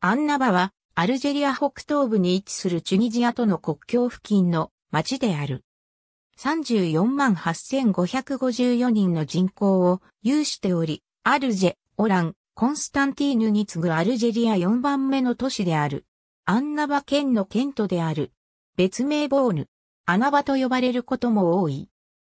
アンナバは、アルジェリア北東部に位置するチュニジアとの国境付近の町である。34万8554人の人口を有しており、アルジェ、オラン、コンスタンティーヌに次ぐアルジェリア4番目の都市である。アンナバ県の県都である。別名ボーヌ、アナバと呼ばれることも多い。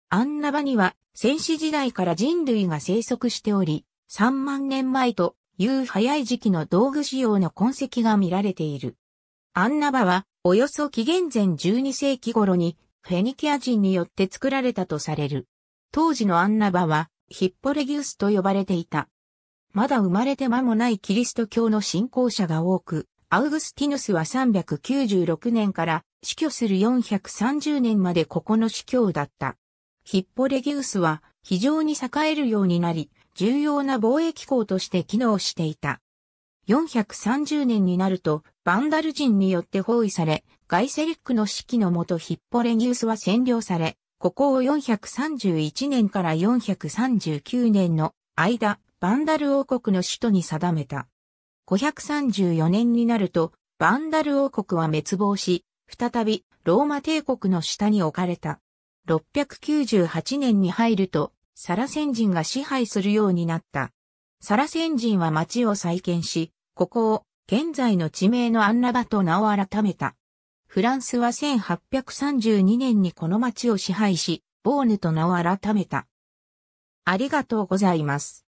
アンナバには戦死時代から人類が生息しており、3万年前という早い時期の道具使用の痕跡が見られている。アンナバは、およそ紀元前12世紀頃に、フェニキア人によって作られたとされる。当時のアンナバは、ヒッポレギウスと呼ばれていた。まだ生まれて間もないキリスト教の信仰者が多く、アウグスティヌスは396年から死去する430年までここの司教だった。ヒッポレギウスは非常に栄えるようになり、重要な貿易港として機能していた。430年になると、バンダル人によって包囲され、ガイセリックの指揮のもとヒッポレニウスは占領され、ここを431年から439年の間、バンダル王国の首都に定めた。534年になると、バンダル王国は滅亡し、再びローマ帝国の下に置かれた。698年に入ると、サラセン人が支配するようになった。サラセン人は町を再建し、ここを現在の地名のアンラバと名を改めた。フランスは1832年にこの町を支配し、ボーヌと名を改めた。ありがとうございます。